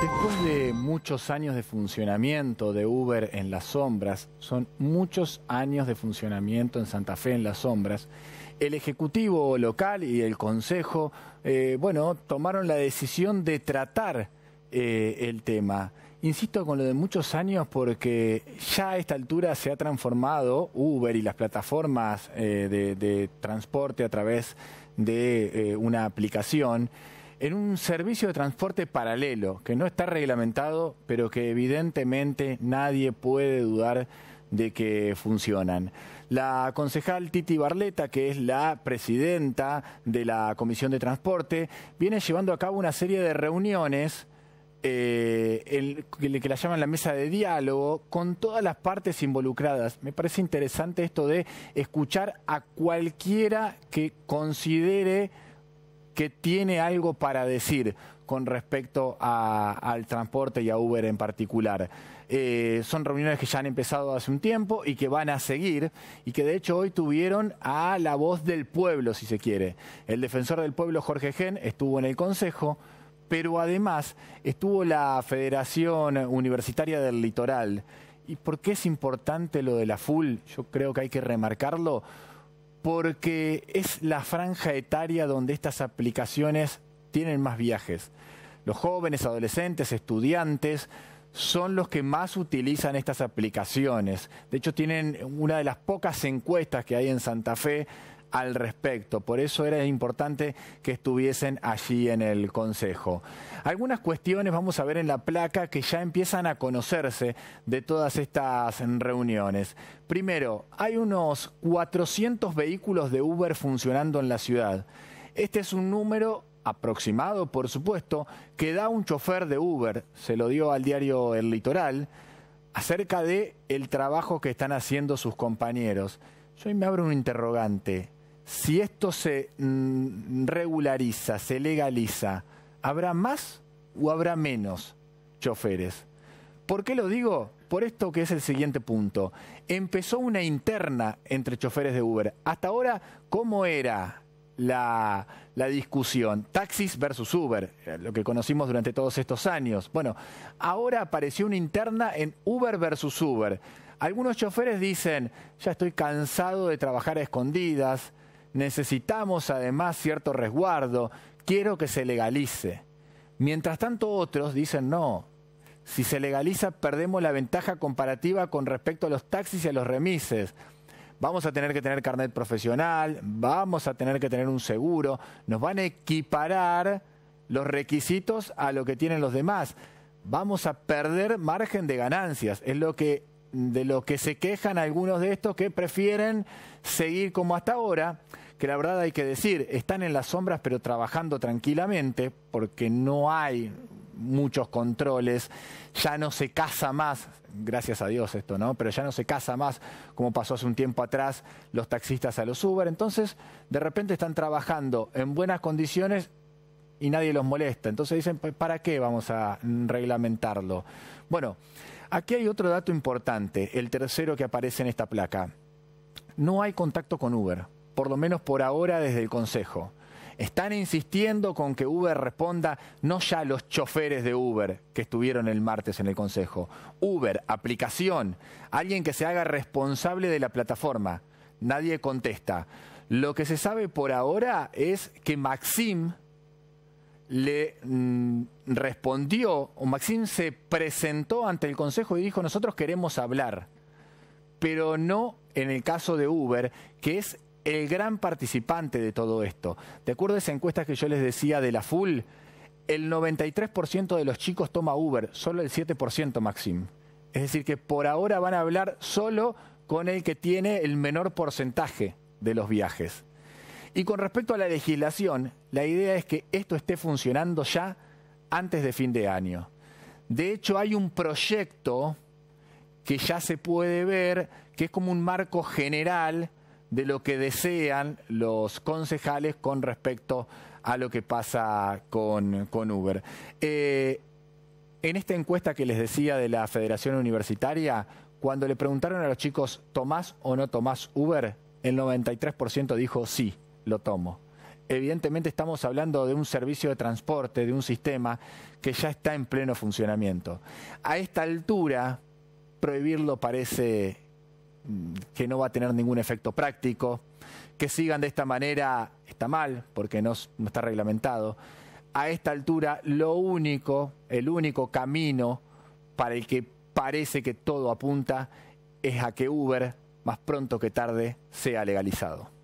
Después de muchos años de funcionamiento de Uber en las sombras, son muchos años de funcionamiento en Santa Fe en las sombras, el Ejecutivo local y el Consejo, eh, bueno, tomaron la decisión de tratar eh, el tema. Insisto con lo de muchos años porque ya a esta altura se ha transformado Uber y las plataformas eh, de, transporte a través de una aplicación en un servicio de transporte paralelo que no está reglamentado, pero que evidentemente nadie puede dudar de que funcionan. La concejal Titi Barleta, que es la presidenta de la Comisión de Transporte, viene llevando a cabo una serie de reuniones eh, que la llaman la mesa de diálogo, con todas las partes involucradas. Me parece interesante esto de escuchar a cualquiera que considere que tiene algo para decir con respecto al transporte y a Uber en particular. Eh, son reuniones que ya han empezado hace un tiempo y que van a seguir y que de hecho hoy tuvieron a la voz del pueblo, si se quiere. El defensor del pueblo, Jorge Gen, estuvo en el Consejo, pero además estuvo la Federación Universitaria del Litoral. ¿Y por qué es importante lo de la FUL? Yo creo que hay que remarcarlo porque es la franja etaria donde estas aplicaciones tienen más viajes. Los jóvenes, adolescentes, estudiantes son los que más utilizan estas aplicaciones. De hecho, tienen una de las pocas encuestas que hay en Santa Fe al respecto. Por eso era importante que estuviesen allí en el Consejo. Algunas cuestiones vamos a ver en la placa que ya empiezan a conocerse de todas estas reuniones. Primero, hay unos 400 vehículos de Uber funcionando en la ciudad. Este es un número aproximado, por supuesto, que da un chofer de Uber, se lo dio al diario El Litoral, acerca de el trabajo que están haciendo sus compañeros. Yo me abro un interrogante si esto se mm, regulariza, se legaliza, ¿habrá más o habrá menos choferes? ¿Por qué lo digo? Por esto que es el siguiente punto. Empezó una interna entre choferes de Uber. Hasta ahora, ¿cómo era la, discusión. Taxis versus Uber, eh, lo que conocimos durante todos estos años. Bueno, ahora apareció una interna en Uber versus Uber. Algunos choferes dicen, ya estoy cansado de trabajar a escondidas, Necesitamos además cierto resguardo, quiero que se legalice. Mientras tanto otros dicen no. Si se legaliza perdemos la ventaja comparativa con respecto a los taxis y a los remises. Vamos a tener que tener carnet profesional, vamos a tener que tener un seguro, nos van a equiparar los requisitos a lo que tienen los demás. Vamos a perder margen de ganancias, es lo que de lo que se quejan algunos de estos que prefieren seguir como hasta ahora, que la verdad hay que decir, están en las sombras pero trabajando tranquilamente porque no hay muchos controles, ya no se casa más, gracias a Dios esto, ¿no? Pero ya no se casa más como pasó hace un tiempo atrás los taxistas a los Uber, entonces de repente están trabajando en buenas condiciones y nadie los molesta, entonces dicen, ¿para qué vamos a reglamentarlo? Bueno, Aquí hay otro dato importante, el tercero que aparece en esta placa. No hay contacto con Uber, por lo menos por ahora desde el Consejo. Están insistiendo con que Uber responda no ya los choferes de Uber que estuvieron el martes en el Consejo. Uber, aplicación, alguien que se haga responsable de la plataforma. Nadie contesta. Lo que se sabe por ahora es que Maxim, le mm, respondió, o Maxim se presentó ante el Consejo y dijo, nosotros queremos hablar, pero no en el caso de Uber, que es el gran participante de todo esto. De acuerdo a esa encuesta que yo les decía de la Full, el 93% de los chicos toma Uber, solo el 7% Maxim. Es decir, que por ahora van a hablar solo con el que tiene el menor porcentaje de los viajes. Y con respecto a la legislación, la idea es que esto esté funcionando ya antes de fin de año. De hecho, hay un proyecto que ya se puede ver, que es como un marco general de lo que desean los concejales con respecto a lo que pasa con, Uber. Eh, en esta encuesta que les decía de la Federación Universitaria, cuando le preguntaron a los chicos, ¿tomás o no tomás Uber? El 93% dijo sí lo tomo. Evidentemente estamos hablando de un servicio de transporte, de un sistema que ya está en pleno funcionamiento. A esta altura, prohibirlo parece mm, que no va a tener ningún efecto práctico. Que sigan de esta manera está mal, porque no, está reglamentado. A esta altura, lo único, el único camino para el que parece que todo apunta es a que Uber, más pronto que tarde, sea legalizado.